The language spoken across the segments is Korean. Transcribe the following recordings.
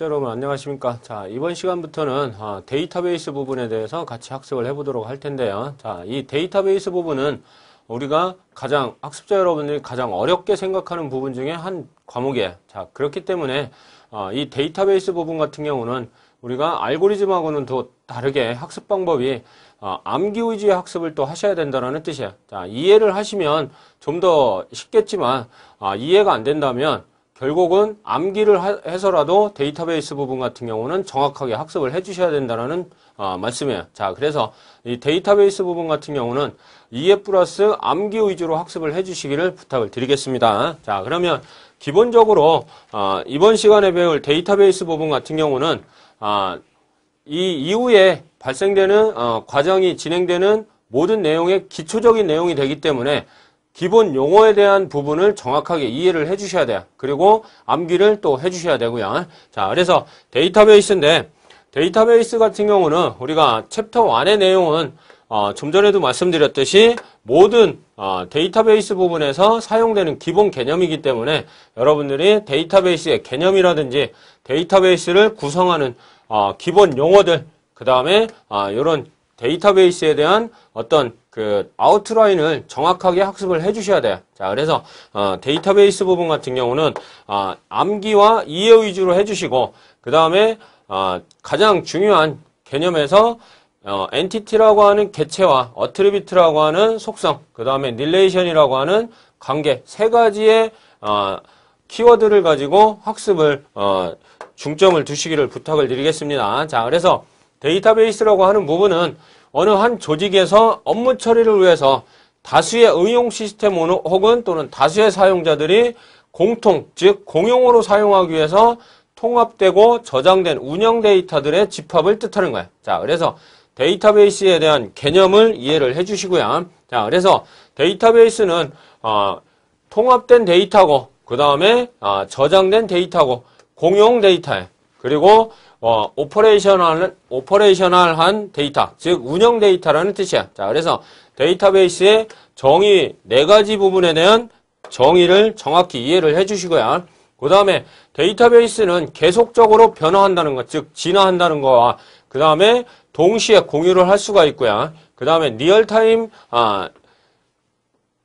자 여러분 안녕하십니까 자 이번 시간부터는 아, 데이터베이스 부분에 대해서 같이 학습을 해보도록 할 텐데요 자이 데이터베이스 부분은 우리가 가장 학습자 여러분들이 가장 어렵게 생각하는 부분 중에 한 과목이에요 자 그렇기 때문에 어, 이 데이터베이스 부분 같은 경우는 우리가 알고리즘하고는 더 다르게 학습 방법이 어, 암기 위주의 학습을 또 하셔야 된다는 뜻이에요 자 이해를 하시면 좀 더 쉽겠지만 아, 이해가 안 된다면 결국은 암기를 해서라도 데이터베이스 부분 같은 경우는 정확하게 학습을 해주셔야 된다는 어, 말씀이에요. 자, 그래서 이 데이터베이스 부분 같은 경우는 이에 플러스 암기 위주로 학습을 해주시기를 부탁을 드리겠습니다. 자, 그러면 기본적으로 어, 이번 시간에 배울 데이터베이스 부분 같은 경우는 어, 이 이후에 발생되는 어, 과정이 진행되는 모든 내용의 기초적인 내용이 되기 때문에 기본 용어에 대한 부분을 정확하게 이해를 해주셔야 돼요. 그리고 암기를 또 해주셔야 되고요. 자, 그래서 데이터베이스인데 데이터베이스 같은 경우는 우리가 챕터 1의 내용은 어, 좀 전에도 말씀드렸듯이 모든 어, 데이터베이스 부분에서 사용되는 기본 개념이기 때문에 여러분들이 데이터베이스의 개념이라든지 데이터베이스를 구성하는 어, 기본 용어들 그 다음에 이런 어, 데이터베이스에 대한 어떤 그 아웃라인을 정확하게 학습을 해주셔야 돼요. 자, 그래서 어, 데이터베이스 부분 같은 경우는 어, 암기와 이해 위주로 해주시고 그 다음에 어, 가장 중요한 개념에서 어, 엔티티라고 하는 개체와 어트리비트라고 하는 속성, 그 다음에 릴레이션이라고 하는 관계 세 가지의 어, 키워드를 가지고 학습을 어, 중점을 두시기를 부탁을 드리겠습니다. 자, 그래서 데이터베이스라고 하는 부분은 어느 한 조직에서 업무 처리를 위해서 다수의 응용 시스템 혹은 또는 다수의 사용자들이 공통, 즉 공용으로 사용하기 위해서 통합되고 저장된 운영 데이터들의 집합을 뜻하는 거예요. 자, 그래서 데이터베이스에 대한 개념을 이해를 해주시고요. 자, 그래서 데이터베이스는 어, 통합된 데이터고 그 다음에 어, 저장된 데이터고 공용 데이터 그리고 어, 오퍼레이션널오퍼레이셔한 데이터, 즉 운영 데이터라는 뜻이야. 자, 그래서 데이터베이스의 정의 네 가지 부분에 대한 정의를 정확히 이해를 해주시고요. 그 다음에 데이터베이스는 계속적으로 변화한다는 것, 즉 진화한다는 것과, 그 다음에 동시에 공유를 할 수가 있고요. 그 다음에 리얼타임 아,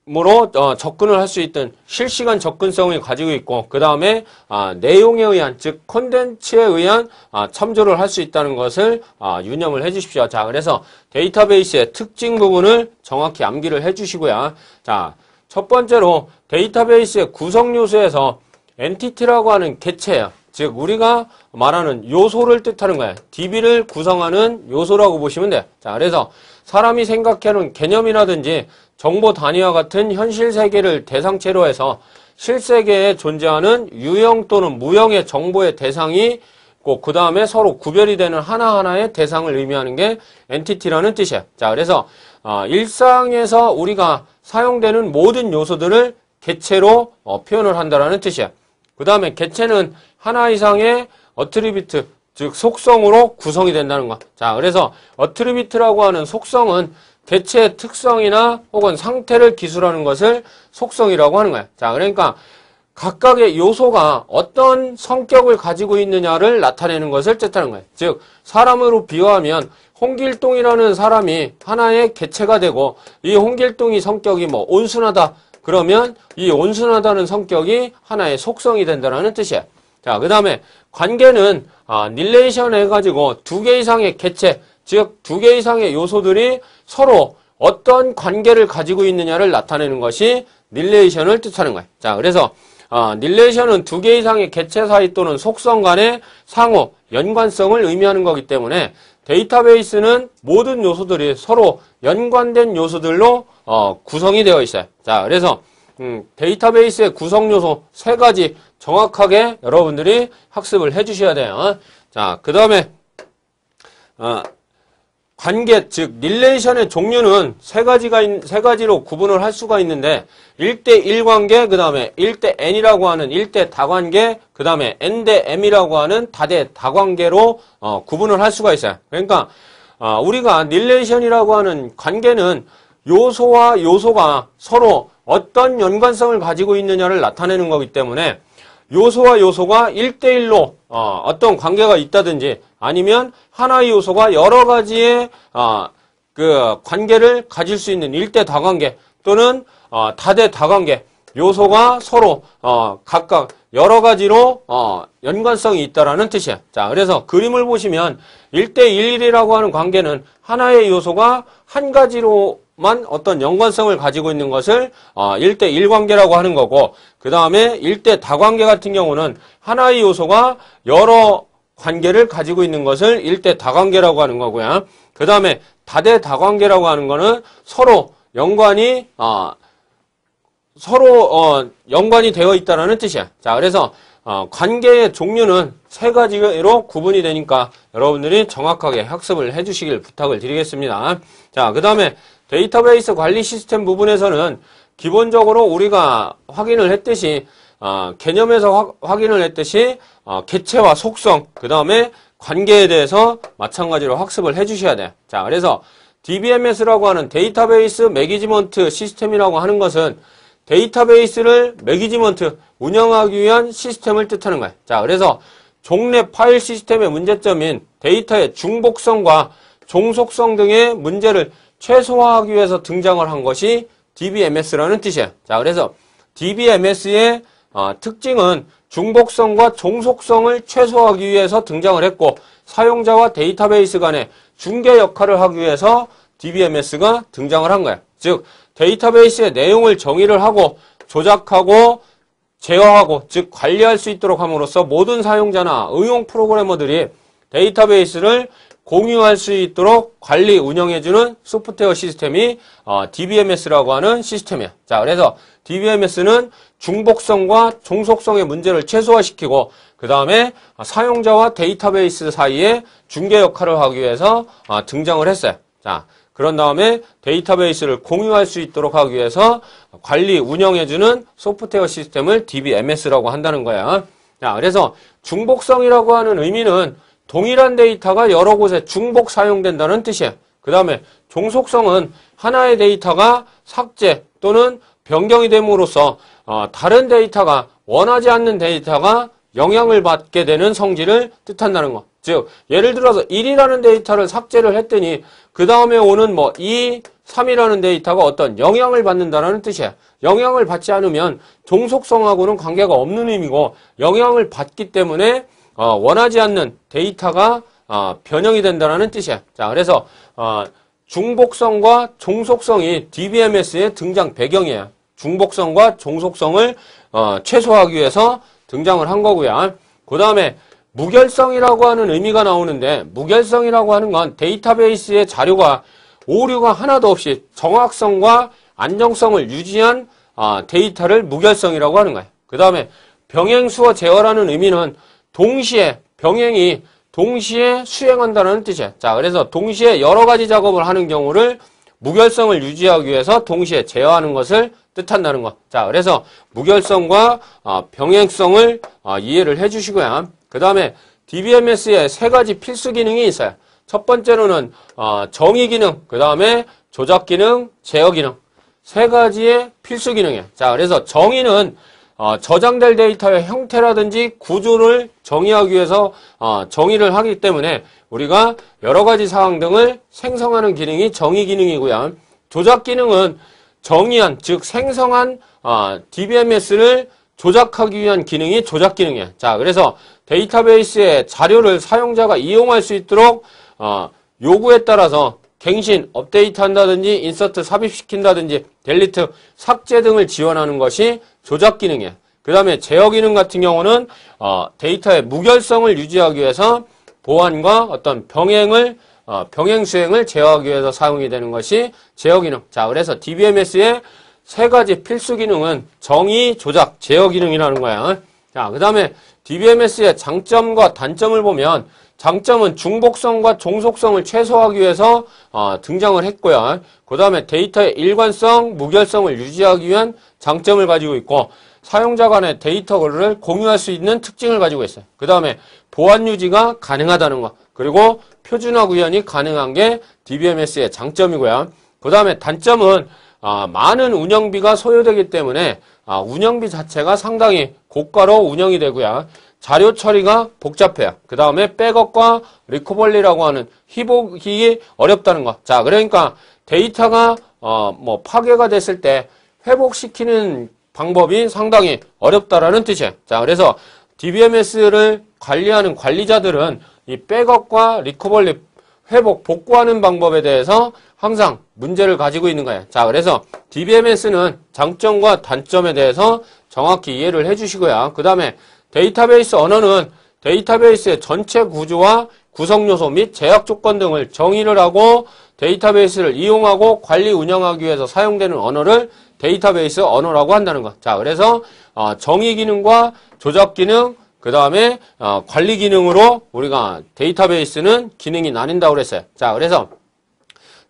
으로 어, 접근을 할 수 있던 실시간 접근성을 가지고 있고 그 다음에 아, 내용에 의한 즉 콘텐츠에 의한 아, 참조를 할 수 있다는 것을 아, 유념을 해주십시오. 자 그래서 데이터베이스의 특징 부분을 정확히 암기를 해주시고요. 자첫 번째로 데이터베이스의 구성 요소에서 엔티티라고 하는 개체예요. 즉 우리가 말하는 요소를 뜻하는 거예요. DB를 구성하는 요소라고 보시면 돼요. 자 그래서 사람이 생각하는 개념이라든지 정보 단위와 같은 현실 세계를 대상체로 해서 실세계에 존재하는 유형 또는 무형의 정보의 대상이 꼭그 다음에 서로 구별이 되는 하나하나의 대상을 의미하는 게 엔티티라는 뜻이에요. 자, 그래서 어, 일상에서 우리가 사용되는 모든 요소들을 개체로 어, 표현을 한다는 뜻이에요. 그 다음에 개체는 하나 이상의 어트리비트, 즉 속성으로 구성이 된다는 것. 자, 그래서 어트리비트라고 하는 속성은 개체의 특성이나 혹은 상태를 기술하는 것을 속성이라고 하는 거야. 자, 그러니까 각각의 요소가 어떤 성격을 가지고 있느냐를 나타내는 것을 뜻하는 거예요. 즉, 사람으로 비유하면 홍길동이라는 사람이 하나의 개체가 되고 이 홍길동이 성격이 뭐 온순하다. 그러면 이 온순하다는 성격이 하나의 속성이 된다는 뜻이에요. 자, 그 다음에 관계는 아, 릴레이션 해가지고 두 개 이상의 개체, 즉, 두 개 이상의 요소들이 서로 어떤 관계를 가지고 있느냐를 나타내는 것이 릴레이션을 뜻하는 거예요. 자, 그래서 어, 릴레이션은 두 개 이상의 개체 사이 또는 속성 간의 상호, 연관성을 의미하는 거기 때문에 데이터베이스는 모든 요소들이 서로 연관된 요소들로 어, 구성이 되어 있어요. 자, 그래서 음, 데이터베이스의 구성 요소 세 가지 정확하게 여러분들이 학습을 해주셔야 돼요. 자, 그 다음에 어, 관계 즉 릴레이션의 종류는 세 가지가 세 가지로 구분을 할 수가 있는데 1대 1 관계 그다음에 1대 n이라고 하는 1대 다관계 그다음에 n 대 m이라고 하는 다대 다관계로 어, 구분을 할 수가 있어요. 그러니까 어, 우리가 릴레이션이라고 하는 관계는 요소와 요소가 서로 어떤 연관성을 가지고 있느냐를 나타내는 거기 때문에 요소와 요소가 1대1로 어, 떤 관계가 있다든지 아니면 하나의 요소가 여러 가지의 어, 그 관계를 가질 수 있는 1대 다관계 또는 어, 다대 다관계 요소가 서로 어, 각각 여러 가지로 연관성이 있다라는 뜻이에요. 자, 그래서 그림을 보시면 1대 1이라고 하는 관계는 하나의 요소가 한 가지로 만 어떤 연관성을 가지고 있는 것을 1대1 어, 관계라고 하는 거고 그 다음에 1대 다관계 같은 경우는 하나의 요소가 여러 관계를 가지고 있는 것을 1대 다관계라고 하는 거고요. 그 다음에 다대 다관계라고 하는 거는 서로 연관이 어, 서로 어, 연관이 되어 있다는 뜻이야. 자 그래서 관계의 종류는 세 가지로 구분이 되니까 여러분들이 정확하게 학습을 해주시길 부탁을 드리겠습니다. 자그 다음에 데이터베이스 관리 시스템 부분에서는 기본적으로 우리가 확인을 했듯이 어, 개념에서 확, 인을 했듯이 어, 개체와 속성 그 다음에 관계에 대해서 마찬가지로 학습을 해주셔야 돼요. 자 그래서 DBMS라고 하는 데이터베이스 매니지먼트 시스템이라고 하는 것은 데이터베이스를 매니지먼트 운영하기 위한 시스템을 뜻하는 거예요. 자 그래서 종래 파일 시스템의 문제점인 데이터의 중복성과 종속성 등의 문제를 최소화하기 위해서 등장을 한 것이 DBMS라는 뜻이에요. 자, 그래서 DBMS의 어, 특징은 중복성과 종속성을 최소화하기 위해서 등장을 했고 사용자와 데이터베이스 간의 중개 역할을 하기 위해서 DBMS가 등장을 한거예요즉 데이터베이스의 내용을 정의를 하고 조작하고 제어하고 즉 관리할 수 있도록 함으로써 모든 사용자나 응용 프로그래머들이 데이터베이스를 공유할 수 있도록 관리, 운영해주는 소프트웨어 시스템이 어, DBMS라고 하는 시스템이에요. 자, 그래서 DBMS는 중복성과 종속성의 문제를 최소화시키고 그 다음에 사용자와 데이터베이스 사이에 중개 역할을 하기 위해서 어, 등장을 했어요. 자, 그런 다음에 데이터베이스를 공유할 수 있도록 하기 위해서 관리, 운영해주는 소프트웨어 시스템을 DBMS라고 한다는 거야. 자, 그래서 중복성이라고 하는 의미는 동일한 데이터가 여러 곳에 중복 사용된다는 뜻이에요. 그 다음에 종속성은 하나의 데이터가 삭제 또는 변경이 됨으로써 어, 다른 데이터가 원하지 않는 데이터가 영향을 받게 되는 성질을 뜻한다는 것. 즉 예를 들어서 1이라는 데이터를 삭제를 했더니 그 다음에 오는 뭐 2, 3이라는 데이터가 어떤 영향을 받는다는 뜻이에요. 영향을 받지 않으면 종속성하고는 관계가 없는 의미고 영향을 받기 때문에 어, 원하지 않는 데이터가 어, 변형이 된다는 뜻이야. 자, 그래서 어, 중복성과 종속성이 DBMS의 등장 배경이에요. 중복성과 종속성을 어, 최소화하기 위해서 등장을 한 거고요. 그 다음에 무결성이라고 하는 의미가 나오는데 무결성이라고 하는 건 데이터베이스의 자료가 오류가 하나도 없이 정확성과 안정성을 유지한 어, 데이터를 무결성이라고 하는 거예요. 그 다음에 병행수어 제어라는 의미는 동시에 병행이 동시에 수행한다는 뜻이에요. 자, 그래서 동시에 여러 가지 작업을 하는 경우를 무결성을 유지하기 위해서 동시에 제어하는 것을 뜻한다는 것. 자, 그래서 무결성과 어, 병행성을 어, 이해를 해주시고요. 그 다음에 DBMS에 세 가지 필수 기능이 있어요. 첫 번째로는 어, 정의 기능, 그 다음에 조작 기능, 제어 기능. 세 가지의 필수 기능이에요. 자, 그래서 정의는 어, 저장될 데이터의 형태라든지 구조를 정의하기 위해서 어, 정의를 하기 때문에 우리가 여러 가지 사항 등을 생성하는 기능이 정의 기능이고요. 조작 기능은 정의한 즉 생성한 어, DBMS를 조작하기 위한 기능이 조작 기능이에요. 자, 그래서 데이터베이스의 자료를 사용자가 이용할 수 있도록 어, 요구에 따라서 갱신, 업데이트한다든지 인서트 삽입시킨다든지 델리트, 삭제 등을 지원하는 것이 조작 기능에그 다음에 제어 기능 같은 경우는 어, 데이터의 무결성을 유지하기 위해서 보안과 어떤 병행을 어, 병행 수행을 제어하기 위해서 사용이 되는 것이 제어 기능. 자, 그래서 DBMS의 세 가지 필수 기능은 정의, 조작, 제어 기능이라는 거야. 자, 그 다음에 DBMS의 장점과 단점을 보면 장점은 중복성과 종속성을 최소화하기 위해서 어, 등장을 했고요. 그 다음에 데이터의 일관성, 무결성을 유지하기 위한 장점을 가지고 있고 사용자 간의 데이터를 공유할 수 있는 특징을 가지고 있어요. 그 다음에 보안 유지가 가능하다는 것. 그리고 표준화 구현이 가능한 게 DBMS의 장점이고요. 그 다음에 단점은 어, 많은 운영비가 소요되기 때문에 아, 운영비 자체가 상당히 고가로 운영이 되고요. 자료 처리가 복잡해요. 그 다음에 백업과 리코벌리라고 하는 희복이 어렵다는 거. 자, 그러니까 데이터가 어, 뭐 파괴가 됐을 때 회복시키는 방법이 상당히 어렵다라는 뜻이에요. 자, 그래서 DBMS를 관리하는 관리자들은 이 백업과 리코벌리 회복, 복구하는 방법에 대해서 항상 문제를 가지고 있는 거예요. 자, 그래서 DBMS는 장점과 단점에 대해서 정확히 이해를 해주시고요. 그 다음에 데이터베이스 언어는 데이터베이스의 전체 구조와 구성요소 및 제약 조건 등을 정의를 하고 데이터베이스를 이용하고 관리 운영하기 위해서 사용되는 언어를 데이터베이스 언어라고 한다는 것. 자, 그래서 어, 정의 기능과 조작 기능, 그 다음에 어, 관리 기능으로 우리가 데이터베이스는 기능이 나뉜다고 그랬어요. 자, 그래서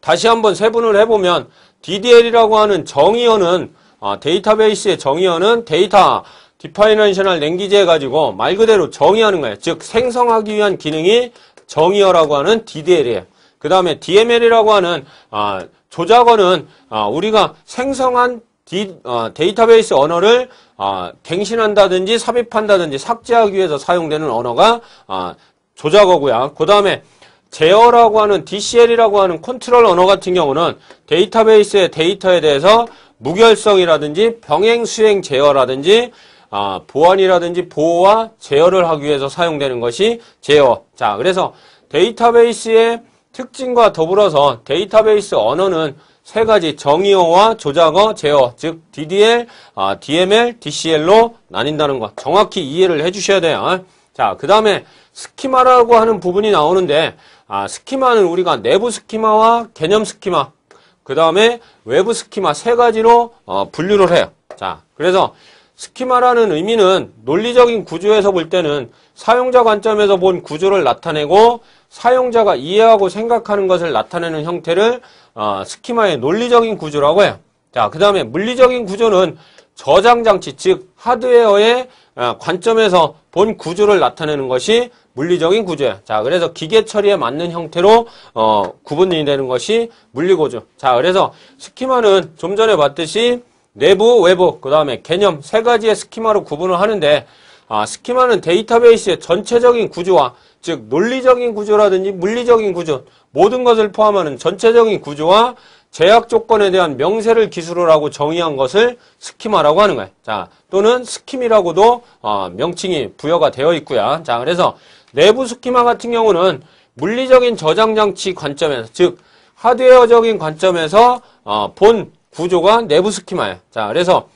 다시 한번 세분을 해보면 DDL이라고 하는 정의어는 아, 데이터베이스의 정의어는 데이터 디파이낸셔널 랭귀지 해가지고 말 그대로 정의하는 거예요. 즉 생성하기 위한 기능이 정의어라고 하는 DDL이에요. 그 다음에 DML이라고 하는 아, 조작어는 아, 우리가 생성한 어, 데이터베이스 언어를 갱신한다든지 삽입한다든지 삭제하기 위해서 사용되는 언어가 조작어고요. 그 다음에 제어라고 하는 DCL이라고 하는 컨트롤 언어 같은 경우는 데이터베이스의 데이터에 대해서 무결성이라든지 병행 수행 제어라든지 아, 보안이라든지 보호와 제어를 하기 위해서 사용되는 것이 제어. 자, 그래서 데이터베이스의 특징과 더불어서 데이터베이스 언어는 세 가지 정의어와 조작어, 제어, 즉 DDL, 아, DML, DCL로 나뉜다는 것 정확히 이해를 해주셔야 돼요. 자, 그 다음에 스키마라고 하는 부분이 나오는데 아, 스키마는 우리가 내부 스키마와 개념 스키마, 그 다음에 외부 스키마 세 가지로 어, 분류를 해요. 자, 그래서 스키마라는 의미는 논리적인 구조에서 볼 때는 사용자 관점에서 본 구조를 나타내고 사용자가 이해하고 생각하는 것을 나타내는 형태를 어, 스키마의 논리적인 구조라고 해요. 자, 그 다음에 물리적인 구조는 저장장치, 즉 하드웨어의 어, 관점에서 본 구조를 나타내는 것이 물리적인 구조야. 자, 그래서 기계 처리에 맞는 형태로 어, 구분이 되는 것이 물리구조 자, 그래서 스키마는 좀 전에 봤듯이 내부, 외부, 그 다음에 개념 세 가지의 스키마로 구분을 하는데 아, 스키마는 데이터베이스의 전체적인 구조와 즉 논리적인 구조라든지 물리적인 구조 모든 것을 포함하는 전체적인 구조와 제약 조건에 대한 명세를 기술을 하고 정의한 것을 스키마라고 하는 거예요. 자, 또는 스킴이라고도 어, 명칭이 부여가 되어 있고요. 자, 그래서 내부 스키마 같은 경우는 물리적인 저장 장치 관점에서 즉 하드웨어적인 관점에서 어, 본 구조가 내부 스키마예요. 자, 그래서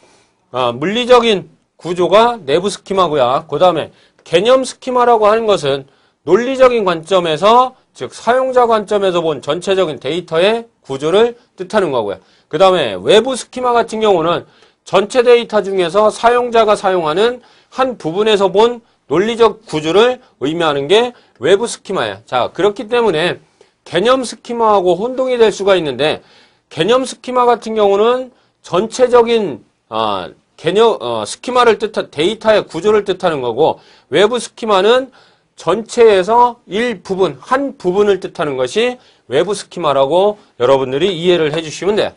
어, 물리적인 구조가 내부 스키마고요. 그 다음에 개념 스키마라고 하는 것은 논리적인 관점에서 즉 사용자 관점에서 본 전체적인 데이터의 구조를 뜻하는 거고요. 그 다음에 외부 스키마 같은 경우는 전체 데이터 중에서 사용자가 사용하는 한 부분에서 본 논리적 구조를 의미하는 게 외부 스키마예요. 자, 그렇기 때문에 개념 스키마하고 혼동이 될 수가 있는데 개념 스키마 같은 경우는 전체적인 어, 개념 어, 스키마를 뜻한 데이터의 구조를 뜻하는 거고 외부 스키마는 전체에서 일부분, 한 부분을 뜻하는 것이 외부 스키마라고 여러분들이 이해를 해주시면 돼요.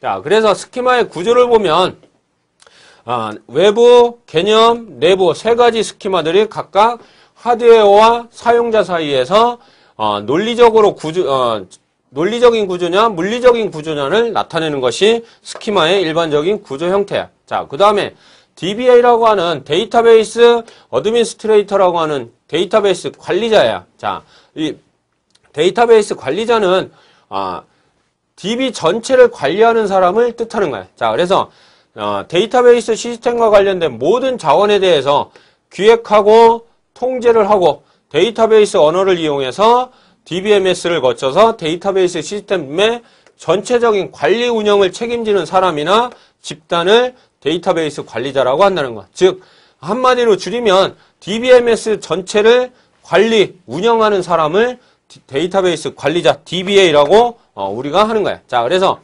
자, 그래서 스키마의 구조를 보면 아, 외부, 개념, 내부 세 가지 스키마들이 각각 하드웨어와 사용자 사이에서 어, 논리적으로 구조, 어, 논리적인 구조냐, 물리적인 구조냐를 나타내는 것이 스키마의 일반적인 구조 형태. 자, 그 다음에 DBA라고 하는 데이터베이스 어드민스트레이터라고 하는 데이터베이스 관리자야. 자, 이 데이터베이스 관리자는 아, DB 전체를 관리하는 사람을 뜻하는 거야. 자, 그래서 어, 데이터베이스 시스템과 관련된 모든 자원에 대해서 기획하고 통제를 하고 데이터베이스 언어를 이용해서 DBMS를 거쳐서 데이터베이스 시스템의 전체적인 관리 운영을 책임지는 사람이나 집단을 데이터베이스 관리자라고 한다는 것. 즉 한마디로 줄이면 DBMS 전체를 관리, 운영하는 사람을 데이터베이스 관리자 DBA라고 어, 우리가 하는 거예요. 자, 그래서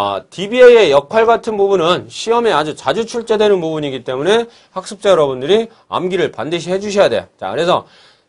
아, DBA의 역할 같은 부분은 시험에 아주 자주 출제되는 부분이기 때문에 학습자 여러분들이 암기를 반드시 해주셔야 돼요. 자, 그래서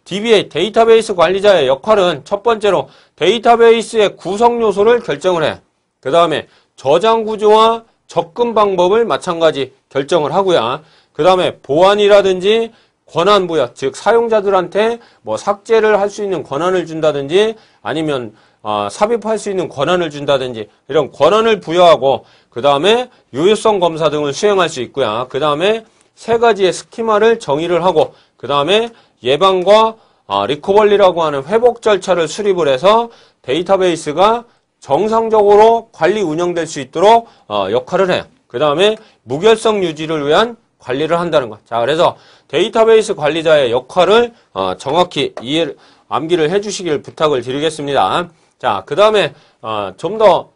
DBA 데이터베이스 관리자의 역할은 첫 번째로 데이터베이스의 구성 요소를 결정을 해. 그 다음에 저장 구조와 접근 방법을 마찬가지 결정을 하고요. 그 다음에 보안이라든지 권한 부여, 즉 사용자들한테 뭐 삭제를 할 수 있는 권한을 준다든지 아니면 어, 삽입할 수 있는 권한을 준다든지 이런 권한을 부여하고 그 다음에 유효성 검사 등을 수행할 수 있고요. 그 다음에 세 가지의 스키마를 정의를 하고 그 다음에 예방과 어, 아, 리코벌리라고 하는 회복 절차를 수립을 해서 데이터베이스가 정상적으로 관리 운영될 수 있도록 어, 역할을 해요. 그 다음에 무결성 유지를 위한 관리를 한다는 것. 자, 그래서 데이터베이스 관리자의 역할을 어, 정확히 이해 를 암기를 해주시길 부탁을 드리겠습니다. 자, 그 다음에 어, 좀더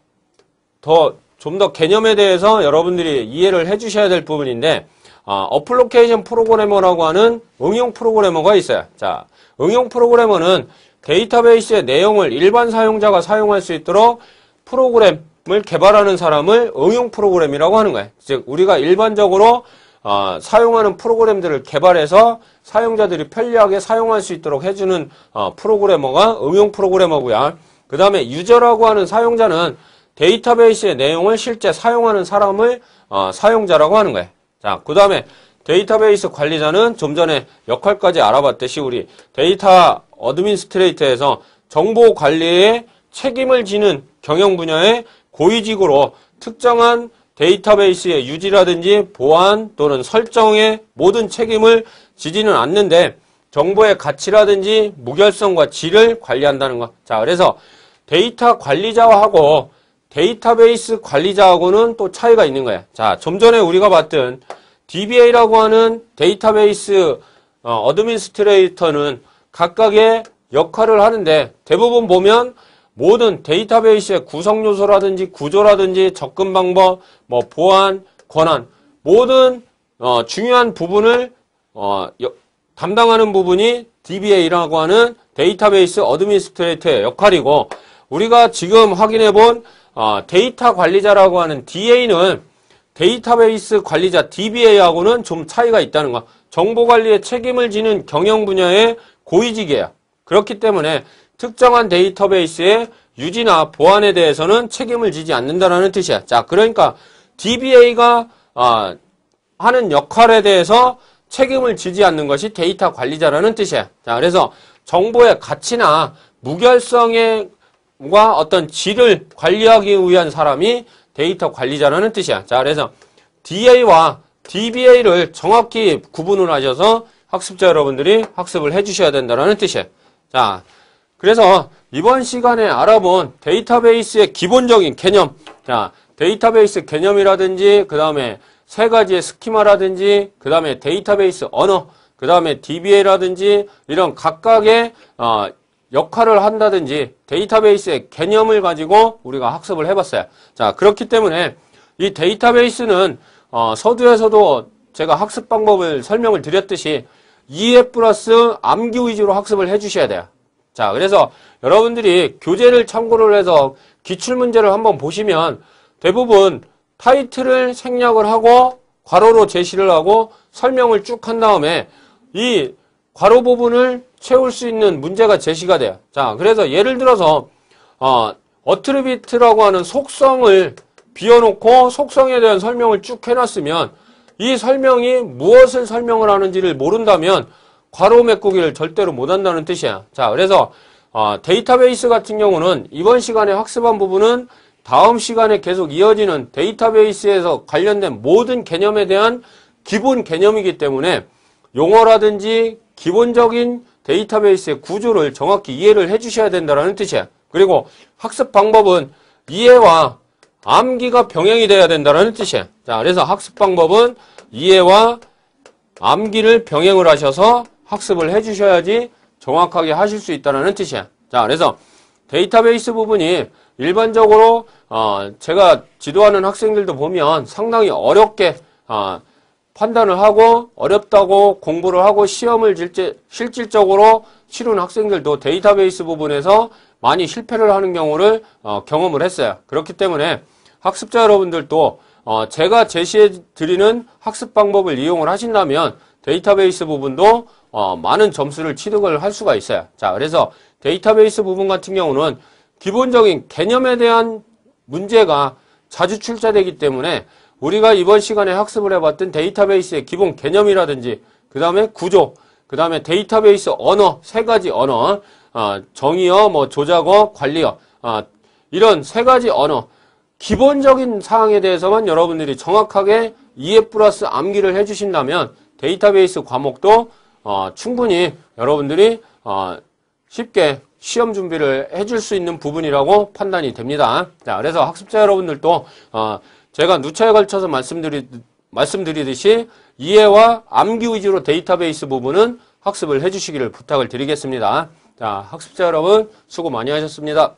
더 좀 더 개념에 대해서 여러분들이 이해를 해주셔야 될 부분인데 어, 어플로케이션 프로그래머라고 하는 응용 프로그래머가 있어요. 자, 응용 프로그래머는 데이터베이스의 내용을 일반 사용자가 사용할 수 있도록 프로그램을 개발하는 사람을 응용 프로그램이라고 하는 거예요. 즉 우리가 일반적으로 어, 사용하는 프로그램들을 개발해서 사용자들이 편리하게 사용할 수 있도록 해주는 어, 프로그래머가 응용 프로그래머고요. 그 다음에 유저라고 하는 사용자는 데이터베이스의 내용을 실제 사용하는 사람을 어, 사용자라고 하는 거예요. 자, 그 다음에 데이터베이스 관리자는 좀 전에 역할까지 알아봤듯이 우리 데이터 어드민스트레이터에서 정보 관리에 책임을 지는 경영 분야의 고위직으로 특정한 데이터베이스의 유지라든지 보안 또는 설정의 모든 책임을 지지는 않는데 정보의 가치라든지 무결성과 질을 관리한다는 것. 자, 그래서 데이터 관리자하고 데이터베이스 관리자하고는 또 차이가 있는 거야. 자, 좀 전에 우리가 봤던 DBA라고 하는 데이터베이스 어, 드민스트레이터는 각각의 역할을 하는데 대부분 보면 모든 데이터베이스의 구성 요소라든지 구조라든지 접근 방법, 뭐 보안, 권한 모든 어, 중요한 부분을 어, 담당하는 부분이 DBA라고 하는 데이터베이스 어드민스트레이터의 역할이고 우리가 지금 확인해 본 어, 데이터 관리자라고 하는 DA는 데이터베이스 관리자 DBA하고는 좀 차이가 있다는 것. 정보관리에 책임을 지는 경영 분야의 고위직이에요. 그렇기 때문에 특정한 데이터베이스의 유지나 보안에 대해서는 책임을 지지 않는다라는 뜻이야. 자, 그러니까 DBA가 어, 하는 역할에 대해서 책임을 지지 않는 것이 데이터 관리자라는 뜻이에요. 자, 그래서 정보의 가치나 무결성과 어떤 질을 관리하기 위한 사람이 데이터 관리자라는 뜻이야. 자, 그래서 DA와 DBA를 정확히 구분을 하셔서 학습자 여러분들이 학습을 해주셔야 된다는 뜻이에요. 자, 그래서 이번 시간에 알아본 데이터베이스의 기본적인 개념, 자, 데이터베이스 개념이라든지, 그 다음에 세 가지의 스키마라든지 그 다음에 데이터베이스 언어 그 다음에 DBA라든지 이런 각각의 어, 역할을 한다든지 데이터베이스의 개념을 가지고 우리가 학습을 해봤어요. 자 그렇기 때문에 이 데이터베이스는 어, 서두에서도 제가 학습 방법을 설명을 드렸듯이 이해 플러스 암기 위주로 학습을 해주셔야 돼요. 자 그래서 여러분들이 교재를 참고를 해서 기출문제를 한번 보시면 대부분 타이틀을 생략을 하고 괄호로 제시를 하고 설명을 쭉 한 다음에 이 괄호 부분을 채울 수 있는 문제가 제시가 돼요. 자, 그래서 예를 들어서 어, 어트리비트라고 하는 속성을 비워놓고 속성에 대한 설명을 쭉 해놨으면 이 설명이 무엇을 설명을 하는지를 모른다면 괄호 메꾸기를 절대로 못한다는 뜻이야. 자, 그래서 어, 데이터베이스 같은 경우는 이번 시간에 학습한 부분은 다음 시간에 계속 이어지는 데이터베이스에서 관련된 모든 개념에 대한 기본 개념이기 때문에 용어라든지 기본적인 데이터베이스의 구조를 정확히 이해를 해주셔야 된다는 뜻이에요. 그리고 학습 방법은 이해와 암기가 병행이 돼야 된다는 뜻이에요. 자, 그래서 학습 방법은 이해와 암기를 병행을 하셔서 학습을 해주셔야지 정확하게 하실 수 있다는 뜻이에요. 자, 그래서 데이터베이스 부분이 일반적으로 어, 제가 지도하는 학생들도 보면 상당히 어렵게 어, 판단을 하고 어렵다고 공부를 하고 시험을 질제, 실질적으로 치르 학생들도 데이터베이스 부분에서 많이 실패를 하는 경우를 어, 경험을 했어요. 그렇기 때문에 학습자 여러분들도 어, 제가 제시해 드리는 학습 방법을 이용을 하신다면 데이터베이스 부분도 어, 많은 점수를 취득을 할 수가 있어요. 자, 그래서 데이터베이스 부분 같은 경우는 기본적인 개념에 대한 문제가 자주 출제되기 때문에 우리가 이번 시간에 학습을 해봤던 데이터베이스의 기본 개념이라든지 그 다음에 구조, 그 다음에 데이터베이스 언어, 세 가지 언어, 어, 정의어, 뭐 조작어, 관리어 어, 이런 세 가지 언어, 기본적인 사항에 대해서만 여러분들이 정확하게 이해 플러스 암기를 해주신다면 데이터베이스 과목도 어, 충분히 여러분들이 어, 쉽게 시험 준비를 해줄 수 있는 부분이라고 판단이 됩니다. 자, 그래서 학습자 여러분들도 어, 제가 누차에 걸쳐서 말씀드리, 말씀드리듯이 이해와 암기 위주로 데이터베이스 부분은 학습을 해주시기를 부탁을 드리겠습니다. 자, 학습자 여러분 수고 많이 하셨습니다.